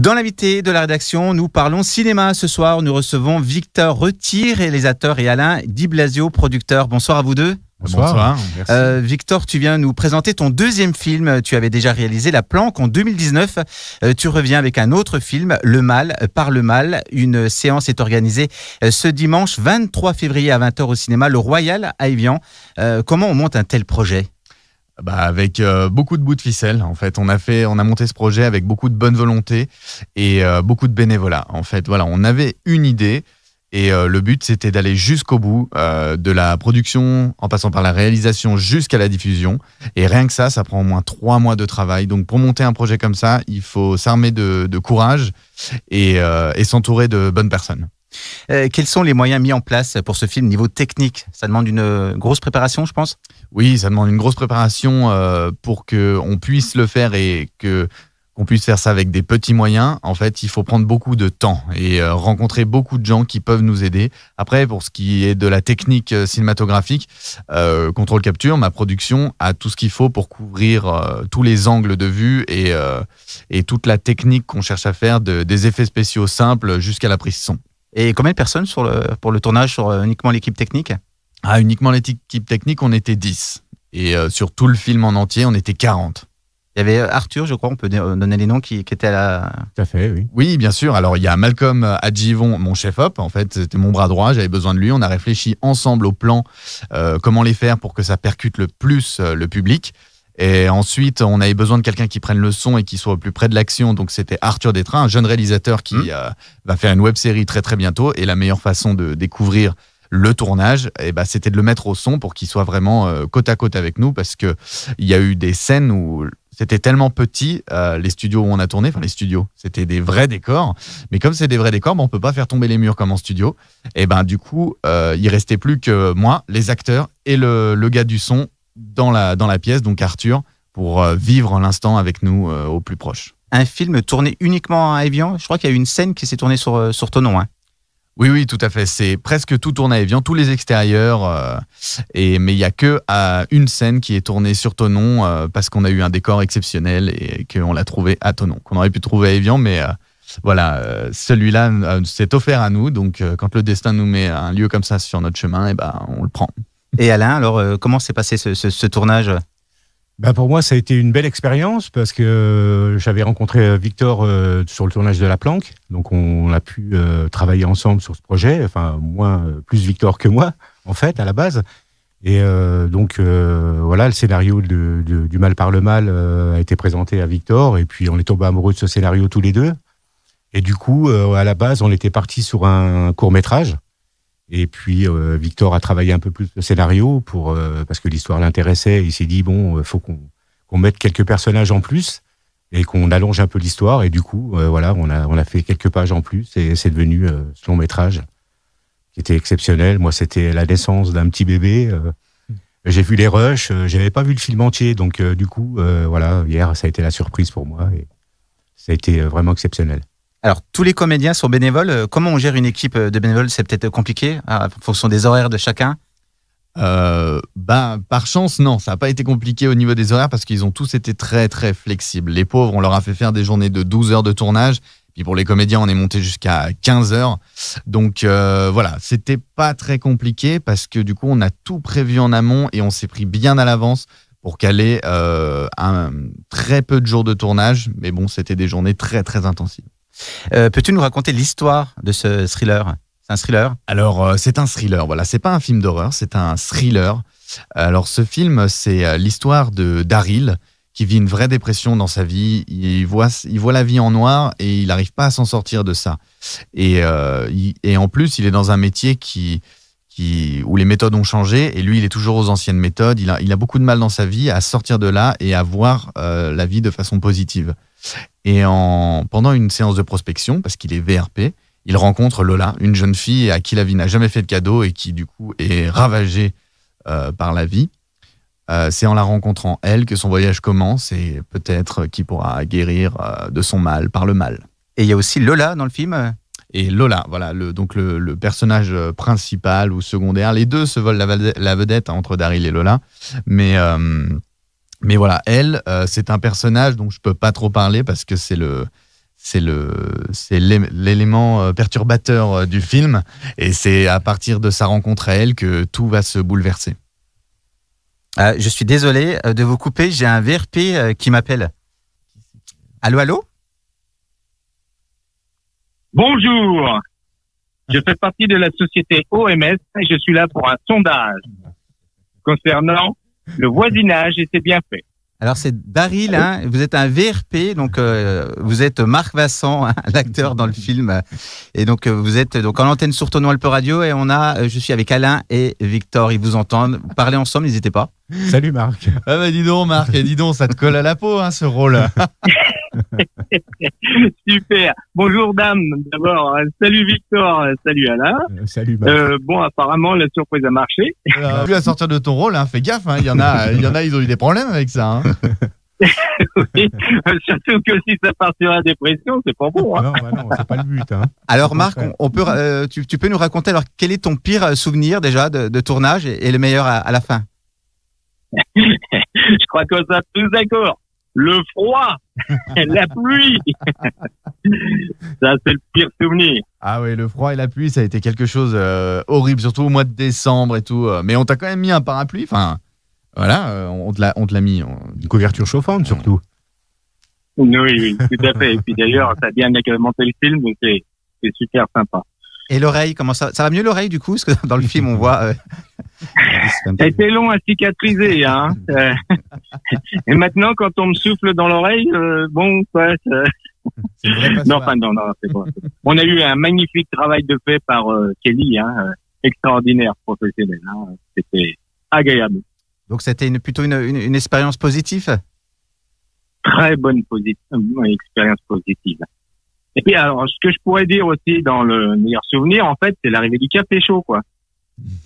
Dans l'invité de la rédaction, nous parlons cinéma. Ce soir, nous recevons Victor Retier, réalisateur, et Alain Di Blasio, producteur. Bonsoir à vous deux. Bonsoir. Euh, Victor, tu viens nous présenter ton deuxième film. Tu avais déjà réalisé La Planque en 2019. Euh, tu reviens avec un autre film, Le Mal, par le Mal. Une séance est organisée euh, ce dimanche 23 février à 20h au cinéma, Le Royal à Evian. comment on monte un tel projet bah, avec euh, beaucoup de bouts de ficelle. En fait, on a fait, on a monté ce projet avec beaucoup de bonne volonté et euh, beaucoup de bénévolat. En fait, voilà, on avait une idée et euh, le but c'était d'aller jusqu'au bout de la production, en passant par la réalisation jusqu'à la diffusion. Et rien que ça, ça prend au moins trois mois de travail. Donc, pour monter un projet comme ça, il faut s'armer de, courage et s'entourer de bonnes personnes. Euh, quels sont les moyens mis en place pour ce film niveau technique Ça demande une euh, grosse préparation, je pense Oui, ça demande une grosse préparation euh, pour qu'on puisse le faire et que qu'on puisse faire ça avec des petits moyens, en fait, il faut prendre beaucoup de temps et rencontrer beaucoup de gens qui peuvent nous aider. Après, pour ce qui est de la technique cinématographique, Contrôle Capture, ma production, a tout ce qu'il faut pour couvrir tous les angles de vue et, et toute la technique qu'on cherche à faire, des effets spéciaux simples jusqu'à la prise son. Et combien de personnes sur le, pour le tournage sur euh, uniquement l'équipe technique Ah, uniquement l'équipe technique, on était 10. Et euh, sur tout le film en entier, on était 40. Il y avait euh, Arthur, je crois, on peut donner les noms qui, qui étaient à la. Tout à fait, oui. Oui, bien sûr. Alors, il y a Malcolm Adjivon, mon chef-op. En fait, c'était mon bras droit. J'avais besoin de lui. On a réfléchi ensemble au plan, comment les faire pour que ça percute le plus le public. Et ensuite, on avait besoin de quelqu'un qui prenne le son et qui soit au plus près de l'action. Donc, c'était Arthur Détrain, un jeune réalisateur qui hmm. euh, va faire une web série très très bientôt. Et la meilleure façon de découvrir le tournage, eh ben, c'était de le mettre au son pour qu'il soit vraiment euh, côte à côte avec nous parce qu'il y a eu des scènes où c'était tellement petit, euh, les studios où on a tourné, enfin les studios, c'était des vrais décors. Mais comme c'est des vrais décors, ben, on ne peut pas faire tomber les murs comme en studio. Et ben du coup, il il restait plus que moi, les acteurs et le gars du son dans la, dans la pièce, donc Arthur, pour euh, vivre l'instant avec nous euh, au plus proche. Un film tourné uniquement à Evian Je crois qu'il y a eu une scène qui s'est tournée sur, euh, sur Hein. Oui, oui, tout à fait. C'est presque tout tourné à Evian, tous les extérieurs. et, mais il n'y a que à une scène qui est tournée sur Tonon parce qu'on a eu un décor exceptionnel et qu'on l'a trouvé à Tonon, qu'on aurait pu trouver à Evian, mais voilà, celui-là s'est offert à nous. Donc quand le destin nous met un lieu comme ça sur notre chemin, et eh ben, on le prend. Et Alain, alors, euh, comment s'est passé ce, tournage bah, pour moi, ça a été une belle expérience parce que euh, j'avais rencontré euh, Victor sur le tournage de La Planque. Donc, on, a pu travailler ensemble sur ce projet. Enfin, plus Victor que moi, en fait, à la base. Et donc, voilà, le scénario du Mal par le Mal a été présenté à Victor. Et puis, on est tombés amoureux de ce scénario tous les deux. Et du coup, à la base, on était parti sur un court métrage et puis euh, Victor a travaillé un peu plus le scénario pour euh, parce que l'histoire l'intéressait. Il s'est dit bon, euh, faut qu'on mette quelques personnages en plus et qu'on allonge un peu l'histoire. Et du coup, voilà, on a on a fait quelques pages en plus et c'est devenu ce long métrage qui était exceptionnel. Moi, c'était la naissance d'un petit bébé. j'ai vu les rushs, j'avais pas vu le film entier, donc du coup, voilà, hier ça a été la surprise pour moi et ça a été vraiment exceptionnel. Alors, tous les comédiens sont bénévoles. Euh, comment on gère une équipe euh, de bénévoles C'est peut-être compliqué hein, en fonction des horaires de chacun euh, ben, par chance, non, ça n'a pas été compliqué au niveau des horaires parce qu'ils ont tous été très très flexibles. Les pauvres, on leur a fait faire des journées de 12 heures de tournage. Puis pour les comédiens, on est monté jusqu'à 15 heures. Donc voilà, voilà, c'était pas très compliqué parce que du coup, on a tout prévu en amont et on s'est pris bien à l'avance pour caler un très peu de jours de tournage. Mais bon, c'était des journées très très intensives. Euh, peux-tu nous raconter l'histoire de ce thriller C'est un thriller Alors, euh, c'est un thriller, voilà. C'est pas un film d'horreur, c'est un thriller. Alors, ce film, c'est euh, l'histoire de Daryl qui vit une vraie dépression dans sa vie. Il voit, il voit la vie en noir et il n'arrive pas à s'en sortir de ça. Et, et, en plus, il est dans un métier qui, qui, où les méthodes ont changé et lui, il est toujours aux anciennes méthodes. Il a, beaucoup de mal dans sa vie à sortir de là et à voir la vie de façon positive. Et en, pendant une séance de prospection, parce qu'il est VRP, il rencontre Lola, une jeune fille à qui la vie n'a jamais fait de cadeau et qui du coup est ravagée euh, par la vie. Euh, c'est en la rencontrant, elle, que son voyage commence et peut-être qu'il pourra guérir euh, de son mal par le mal. Et il y a aussi Lola dans le film et Lola, voilà, le, donc le, personnage principal ou secondaire. Les deux se volent la, vedette hein, entre Daryl et Lola, mais mais voilà, elle, euh, c'est un personnage dont je peux pas trop parler parce que c'est le c'est le c'est l'élément euh, perturbateur euh, du film et c'est à partir de sa rencontre à elle que tout va se bouleverser. Ah, je suis désolé de vous couper, j'ai un VRP qui m'appelle. Allô, allô Bonjour, je fais partie de la société OMS et je suis là pour un sondage concernant le voisinage et c'est bien fait. Alors c'est Daryl, hein. vous êtes un VRP, donc euh, vous êtes Marc Vassan, hein, l'acteur dans le film, et donc euh, vous êtes donc en antenne sur Le Alpe Radio et on a, euh, je suis avec Alain et Victor, ils vous entendent, parlez ensemble, n'hésitez pas. Salut Marc. Ah bah dis donc Marc, dis donc ça te colle à la peau hein, ce rôle. Super. Bonjour dame, d'abord. Euh, salut Victor, euh, salut Alain. Euh, salut. bon, apparemment la surprise a marché. Euh, plus à sortir de ton rôle, hein, fais gaffe. Hein. Il y en a, il y en a, ils ont eu des problèmes avec ça. Hein. oui, surtout que si ça part sur la dépression, c'est pas bon. Hein. Non, bah non c'est pas le but. Hein. Alors Marc, on, peut, tu, peux nous raconter alors quel est ton pire souvenir déjà de, tournage et, le meilleur à, à la fin Je crois qu'on sera tous d'accord le froid, la pluie. ça, c'est le pire souvenir. Ah oui, le froid et la pluie, ça a été quelque chose euh, horrible, surtout au mois de décembre et tout. Euh. Mais on t'a quand même mis un parapluie, enfin, voilà, euh, on te l'a, on te l'a mis. Une couverture chauffante, surtout. Oui, oui, tout à fait. Et puis d'ailleurs, ça a bien agrémenté le film, donc c'est super sympa. Et l'oreille, comment ça, ça va mieux l'oreille du coup Parce que dans le film, on voit. Euh... long à cicatriser. Hein euh, et maintenant, quand on me souffle dans l'oreille, euh, bon, ouais, non, enfin, non, non, bon. On a eu un magnifique travail de fait par euh, Kelly, hein, extraordinaire, professionnel. Hein. c'était agréable. Donc, c'était une, plutôt une, une, expérience positive Très bonne expérience positive. Et puis alors, ce que je pourrais dire aussi dans le meilleur souvenir, en fait, c'est l'arrivée du café chaud, quoi.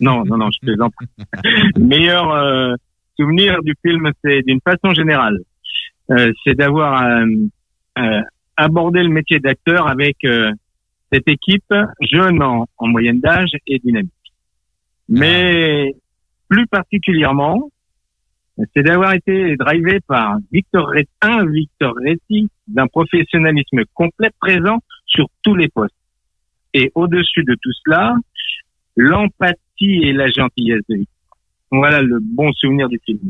Non, non, non, je plaisante. meilleur euh, souvenir du film, c'est d'une façon générale, euh, c'est d'avoir euh, abordé le métier d'acteur avec cette équipe jeune en, en moyenne d'âge et dynamique. Ah. Mais plus particulièrement, c'est d'avoir été drivé par Victor Ré un Victor Réti d'un professionnalisme complet présent sur tous les postes. Et au-dessus de tout cela, l'empathie et la gentillesse de Victor. Voilà le bon souvenir du film.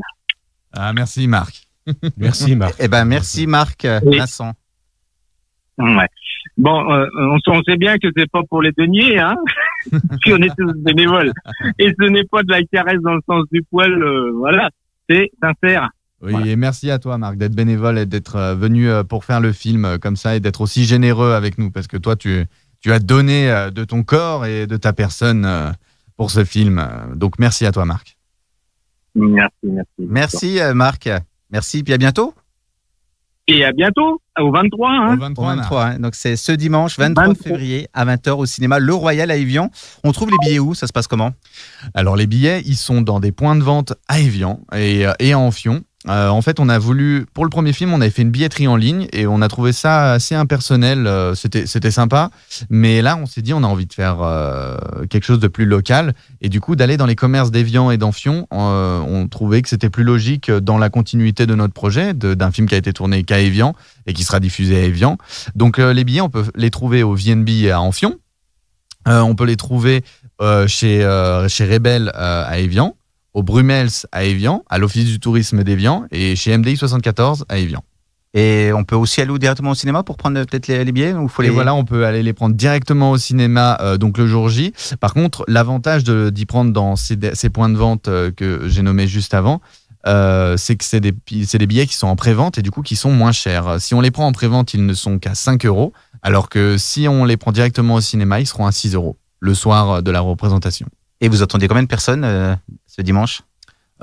Ah, merci Marc. merci Marc. Eh ben merci Marc euh, Vincent. Bon, euh, on, sait bien que c'est pas pour les deniers, hein, si on est tous bénévoles. Et ce n'est pas de la caresse dans le sens du poil, euh, voilà c'est sincère. Oui, et merci à toi, Marc, d'être bénévole et d'être euh, venu euh, pour faire le film euh, comme ça et d'être aussi généreux avec nous parce que toi, tu, tu as donné de ton corps et de ta personne pour ce film. Donc, merci à toi, Marc. Merci, merci. Merci, Marc. Merci, puis à bientôt. Et à bientôt, au 23. Hein. Au 23, hein. donc c'est ce dimanche 23, février à 20h au cinéma Le Royal à Evian. On trouve les billets où Ça se passe comment Alors les billets, ils sont dans des points de vente à Evian et, euh, et à Enfion. Euh, en fait, on a voulu, pour le premier film, on avait fait une billetterie en ligne et on a trouvé ça assez impersonnel. Euh, c'était, sympa. Mais là, on s'est dit, on a envie de faire euh, quelque chose de plus local. Et du coup, d'aller dans les commerces d'Evian et d'Enfion, on trouvait que c'était plus logique dans la continuité de notre projet, d'un film qui a été tourné qu'à Evian et qui sera diffusé à Evian. Donc, les billets, on peut les trouver au VNB et à Enfion. on peut les trouver chez, chez Rebel à Evian au Brumels à Evian, à l'Office du tourisme d'Evian, et chez MDI 74 à Evian. Et on peut aussi aller directement au cinéma pour prendre peut-être les, billets ou faut les... Et voilà, on peut aller les prendre directement au cinéma euh, donc le jour J. Par contre, l'avantage d'y prendre dans ces, points de vente euh, que j'ai nommés juste avant, euh, c'est que c'est des, des, billets qui sont en pré-vente et du coup qui sont moins chers. Si on les prend en pré-vente, ils ne sont qu'à 5 euros, alors que si on les prend directement au cinéma, ils seront à 6 euros le soir de la représentation. Et vous attendez combien de personnes ce dimanche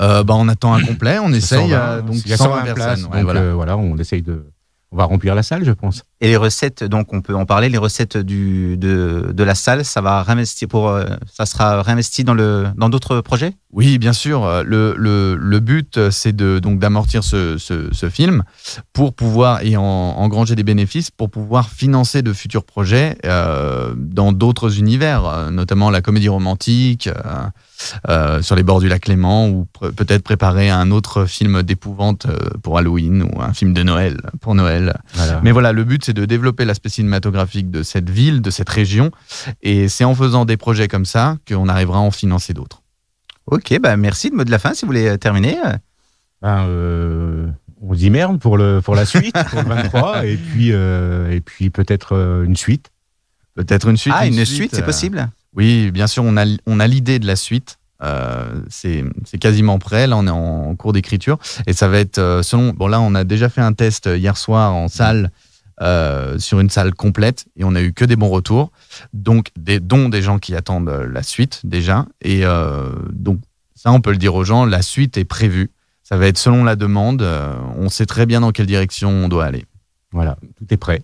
euh, bah, On attend un complet, on essaye. Euh, il y a personnes. Euh, voilà. on essaye de. va remplir la salle, je pense. Et les recettes, donc on peut en parler, les recettes de, la salle, ça, va réinvestir pour, ça sera réinvesti dans d'autres dans projets Oui, bien sûr. Le, but, c'est d'amortir ce, ce, film pour pouvoir, et engranger des bénéfices, pour pouvoir financer de futurs projets dans d'autres univers, notamment la comédie romantique. Euh, sur les bords du lac Léman, ou peut-être préparer un autre film d'épouvante euh, pour Halloween, ou un film de Noël pour Noël. Mais voilà, le but, c'est de développer l'aspect cinématographique de cette ville, de cette région. Et c'est en faisant des projets comme ça qu'on arrivera à en financer d'autres. Ok, bah merci de me de la fin, si vous voulez euh, terminer. Ben, on dit merde pour, le, pour la suite, pour le 23, et puis, puis peut-être une suite. Peut-être une suite. Ah, une, suite c'est possible oui, bien sûr, on a, on a l'idée de la suite. Euh, c'est quasiment prêt. Là, on est en cours d'écriture. Et ça va être euh, selon. Bon, là, on a déjà fait un test euh, hier soir en salle, sur une salle complète, et on n'a eu que des bons retours. Donc, des, dont des gens qui attendent la suite déjà. Et donc, ça, on peut le dire aux gens la suite est prévue. Ça va être selon la demande. on sait très bien dans quelle direction on doit aller. Voilà, tout est prêt.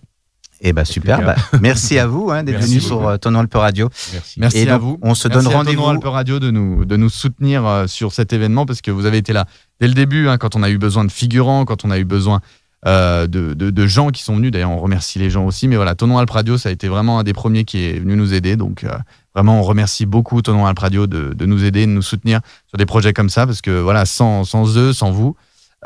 Eh ben super, euh, merci à vous hein, d'être venu sur euh, Tonon Alpe Radio. Merci, à vous. On se donne rendez-vous. Tonon Alpe Radio de nous, de nous soutenir euh, sur cet événement parce que vous avez été là dès le début hein, quand on a eu besoin de figurants, quand on a eu besoin euh, de, de, gens qui sont venus. D'ailleurs, on remercie les gens aussi. Mais voilà, Tonon Alpe Radio, ça a été vraiment un des premiers qui est venu nous aider. Donc vraiment, on remercie beaucoup Tonon Alpe Radio de, de, nous aider, de nous soutenir sur des projets comme ça parce que voilà, sans, sans eux, sans vous,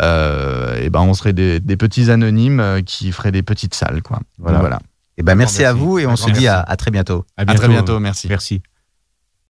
euh, et ben on serait des, petits anonymes euh, qui feraient des petites salles. Quoi. Voilà. Et ben merci, à vous et on se dit à, très bientôt. À, très bientôt, merci. Merci.